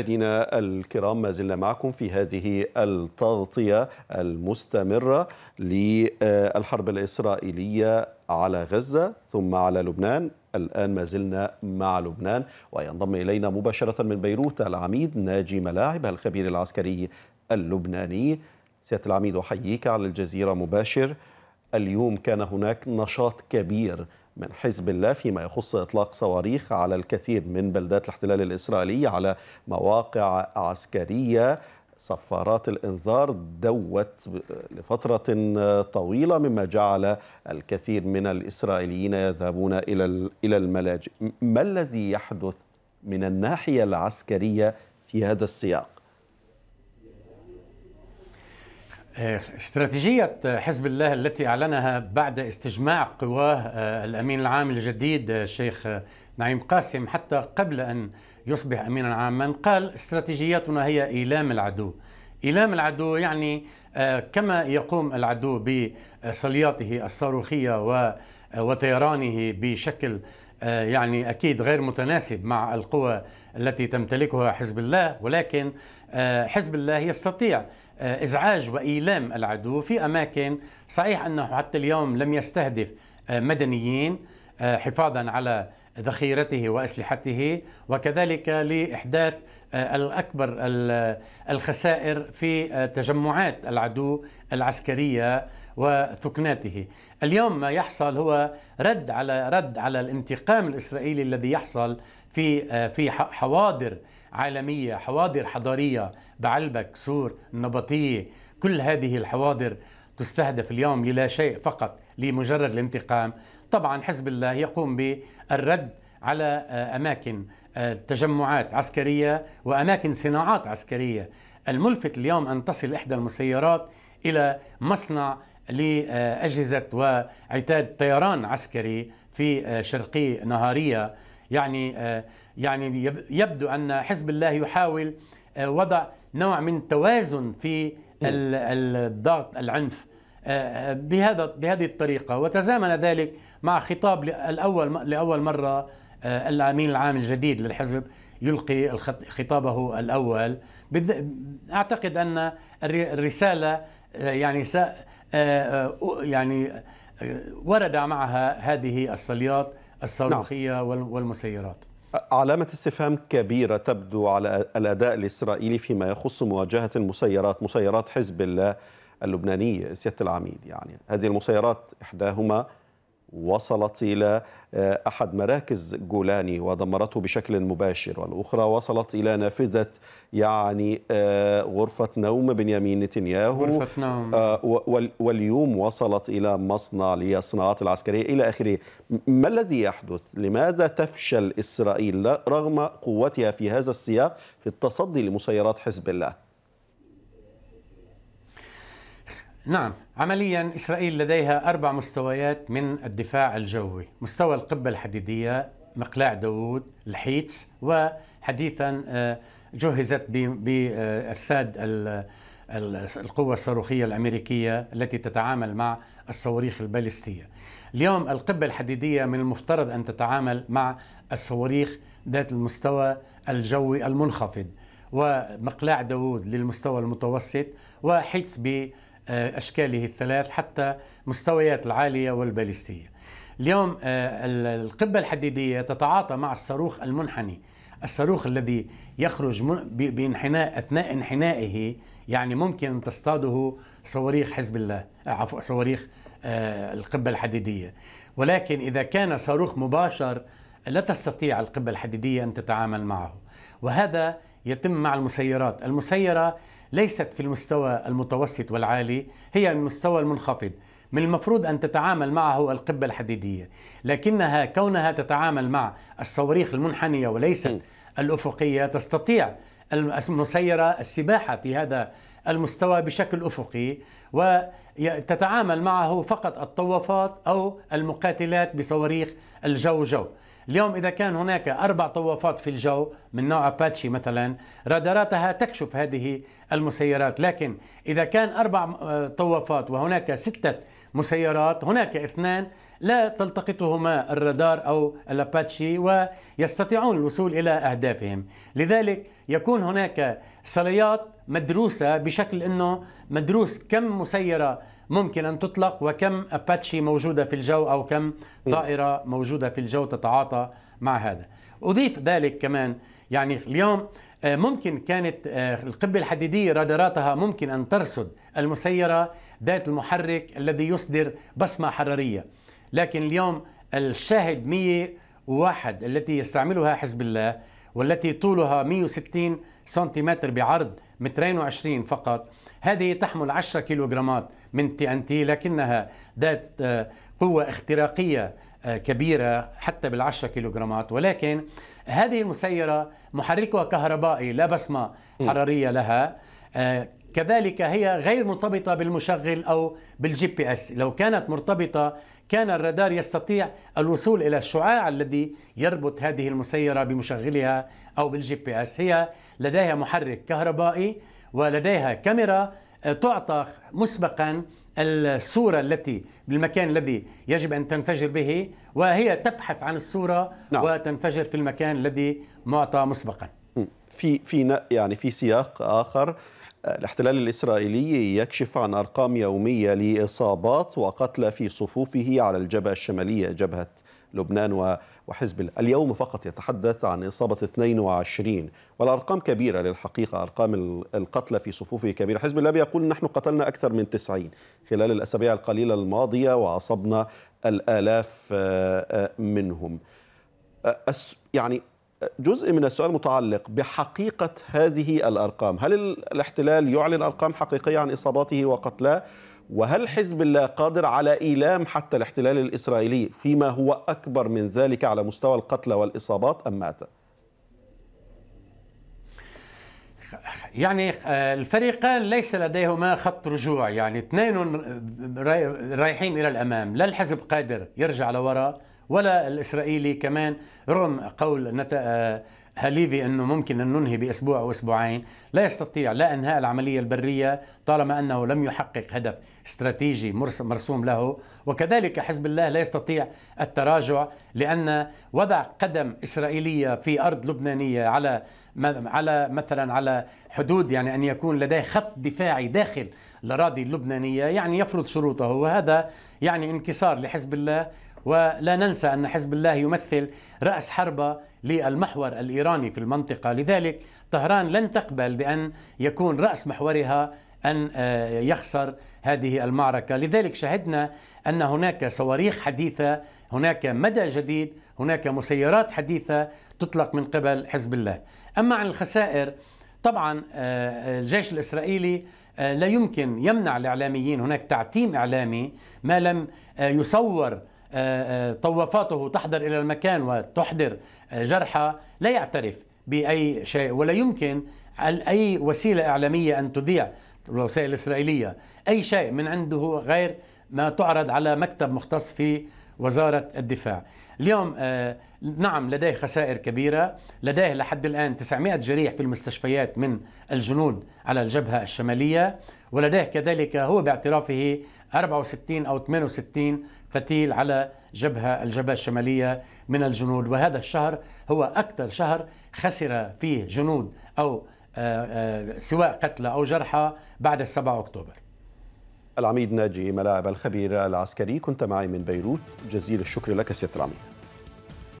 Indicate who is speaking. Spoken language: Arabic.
Speaker 1: مشاهدينا الكرام ما زلنا معكم في هذه التغطية المستمرة للحرب الإسرائيلية على غزة ثم على لبنان الآن ما زلنا مع لبنان وينضم إلينا مباشرة من بيروت العميد ناجي ملاعب الخبير العسكري اللبناني سيادة العميد أحييك على الجزيرة مباشر اليوم كان هناك نشاط كبير من حزب الله فيما يخص إطلاق صواريخ على الكثير من بلدات الاحتلال الإسرائيلي على مواقع عسكرية صفارات الانذار دوت لفتره طويله مما جعل الكثير من الاسرائيليين يذهبون الى الى الملاجئ ما الذي يحدث من الناحيه العسكريه في هذا السياق
Speaker 2: آه، استراتيجية حزب الله التي أعلنها بعد استجماع قواه آه، الأمين العام الجديد آه، الشيخ نعيم قاسم حتى قبل أن يصبح أمينا عاما قال استراتيجيتنا هي إيلام العدو إيلام العدو يعني كما يقوم العدو بصلياته الصاروخية وطيرانه بشكل يعني اكيد غير متناسب مع القوى التي تمتلكها حزب الله ولكن حزب الله يستطيع آه، ازعاج وايلام العدو في اماكن صحيح انه حتى اليوم لم يستهدف آه، مدنيين آه، حفاظا على ذخيرته واسلحته وكذلك لاحداث الاكبر الخسائر في تجمعات العدو العسكريه وثكناته اليوم ما يحصل هو رد على رد على الانتقام الاسرائيلي الذي يحصل في آه، في حواضر عالميه حواضر حضاريه بعلبك سور النبطيه كل هذه الحواضر تستهدف اليوم للا شيء فقط لمجرد الانتقام طبعا حزب الله يقوم بالرد على آه، اماكن آه، تجمعات عسكريه واماكن صناعات عسكريه الملفت اليوم ان تصل احدى المسيرات الى مصنع لأجهزة وعتاد طيران عسكري في آه، شرقي نهارية يعني آه، يعني يبدو أن حزب الله يحاول آه، وضع نوع من توازن في الضغط العنف بهذا بهذه الطريقه وتزامن ذلك مع خطاب الاول لاول مره الامين العام الجديد للحزب يلقي خطابه الاول اعتقد ان الرساله يعني آه، آه، يعني آه، ورد معها هذه الصليات الصاروخية نعم. والمسيرات
Speaker 1: علامة استفهام كبيرة تبدو على الأداء الإسرائيلي فيما يخص مواجهة المسيرات مسيرات حزب الله اللبنانية سيادة العميد يعني هذه المسيرات إحداهما وصلت إلى آه، أحد مراكز جولاني ودمرته بشكل مباشر والأخرى وصلت إلى نافذة يعني آه، غرفة نوم بنيامين نتنياهو غرفة نوم. آه، واليوم وصلت إلى مصنع للصناعات العسكرية إلى آخره ما الذي يحدث؟ لماذا تفشل إسرائيل رغم قوتها في هذا السياق في التصدي لمسيرات حزب الله؟ نعم
Speaker 2: عمليا إسرائيل لديها أربع مستويات من الدفاع الجوي مستوى القبة الحديدية مقلاع داوود الحيتس وحديثا آه، جهزت بالثاد آه، القوة الصاروخية الأمريكية التي تتعامل مع الصواريخ البالستية اليوم القبة الحديدية من المفترض أن تتعامل مع الصواريخ ذات المستوى الجوي المنخفض ومقلاع داوود للمستوى المتوسط وحيتس بي آه، أشكاله الثلاث حتى مستويات العالية والبالستية اليوم آه، القبة الحديدية تتعاطى مع الصاروخ المنحني الصاروخ الذي يخرج بانحناء أثناء انحنائه يعني ممكن أن تصطاده صواريخ حزب الله آه، عفوا صواريخ القبة الحديدية ولكن إذا كان صاروخ مباشر لا تستطيع القبة الحديدية أن تتعامل معه وهذا يتم مع المسيرات المسيرة ليست في المستوى المتوسط والعالي هي المستوى المنخفض من المفروض أن تتعامل معه القبة الحديدية لكنها كونها تتعامل مع الصواريخ المنحنية وليست الأفقية تستطيع المسيرة السباحة في هذا المستوى بشكل أفقي وتتعامل معه فقط الطوافات أو المقاتلات بصواريخ الجو جو اليوم إذا كان هناك أربع طوافات في الجو من نوع أباتشي مثلا راداراتها تكشف هذه المسيرات لكن إذا كان أربع آه، طوافات وهناك ستة مسيرات هناك اثنان لا تلتقطهما الرادار أو الأباتشي ويستطيعون الوصول إلى أهدافهم لذلك يكون هناك صليات مدروسة بشكل أنه مدروس كم مسيرة ممكن أن تطلق وكم أباتشي موجودة في الجو أو كم طائرة موجودة في الجو تتعاطى مع هذا أضيف ذلك كمان يعني اليوم آه، ممكن كانت آه، القبة الحديدية راداراتها ممكن أن ترصد المسيرة ذات المحرك الذي يصدر بصمة حرارية لكن اليوم الشاهد 101 التي يستعملها حزب الله والتي طولها 160 سنتيمتر بعرض مترين وعشرين فقط هذه تحمل 10 كيلوغرامات من تي ان تي لكنها ذات آه، قوة اختراقية آه، كبيرة حتى بالعشرة كيلوغرامات ولكن هذه المسيرة محركها كهربائي لا بصمة حرارية لها آه، كذلك هي غير مرتبطة بالمشغل أو بالجي بي اس لو كانت مرتبطة كان الرادار يستطيع الوصول إلى الشعاع الذي يربط هذه المسيرة بمشغلها أو بالجي بي اس هي لديها محرك كهربائي ولديها كاميرا آه، تعطى مسبقا الصورة التي بالمكان الذي يجب أن تنفجر به وهي تبحث عن الصورة نعم. وتنفجر في المكان الذي معطى مسبقا
Speaker 1: في في يعني في سياق آخر الاحتلال الإسرائيلي يكشف عن أرقام يومية لإصابات وقتلى في صفوفه على الجبهة الشمالية جبهة لبنان وحزب الله اليوم فقط يتحدث عن إصابة 22 والأرقام كبيرة للحقيقة أرقام القتلى في صفوفه كبيرة حزب الله بيقول نحن قتلنا أكثر من 90 خلال الأسابيع القليلة الماضية وعصبنا الآلاف آه، آه، منهم يعني جزء من السؤال متعلق بحقيقة هذه الأرقام هل الاحتلال يعلن أرقام حقيقية عن إصاباته وقتلاه وهل حزب الله قادر على إيلام حتى الاحتلال الإسرائيلي فيما هو أكبر من ذلك على مستوى القتلى والإصابات أم مات؟
Speaker 2: يعني آه، الفريقان ليس لديهما خط رجوع يعني اثنين رايحين إلى الأمام لا الحزب قادر يرجع لوراء ولا الإسرائيلي كمان رغم قول نت... هليفي آه، أنه ممكن أن ننهي بأسبوع أو أسبوعين لا يستطيع لا إنهاء العملية البرية طالما أنه لم يحقق هدف استراتيجي مرسوم له وكذلك حزب الله لا يستطيع التراجع لأن وضع قدم إسرائيلية في أرض لبنانية على على مثلا على حدود يعني أن يكون لديه خط دفاعي داخل الأراضي اللبنانية يعني يفرض شروطه وهذا يعني انكسار لحزب الله ولا ننسى أن حزب الله يمثل رأس حربة للمحور الإيراني في المنطقة لذلك طهران لن تقبل بأن يكون رأس محورها أن آه، يخسر هذه المعركة لذلك شهدنا أن هناك صواريخ حديثة هناك مدى جديد هناك مسيرات حديثة تطلق من قبل حزب الله أما عن الخسائر طبعا آه، آه، الجيش الإسرائيلي لا يمكن يمنع الإعلاميين هناك تعتيم إعلامي ما لم يصور آه، آه، طوافاته تحضر إلى المكان وتحضر آه، جرحى لا يعترف بأي شيء ولا يمكن أي وسيلة إعلامية أن تذيع الوسائل الإسرائيلية أي شيء من عنده غير ما تعرض على مكتب مختص في وزارة الدفاع اليوم نعم لديه خسائر كبيرة لديه لحد الآن 900 جريح في المستشفيات من الجنود على الجبهة الشمالية ولديه كذلك هو باعترافه 64 أو 68 فتيل على جبهة الجبهة الشمالية من الجنود وهذا الشهر هو أكثر شهر خسر فيه جنود أو آه، آه، سواء قتلى أو جرحى بعد 7 أكتوبر
Speaker 1: العميد ناجي ملاعب الخبير العسكري كنت معي من بيروت جزيل الشكر لك سيد العميد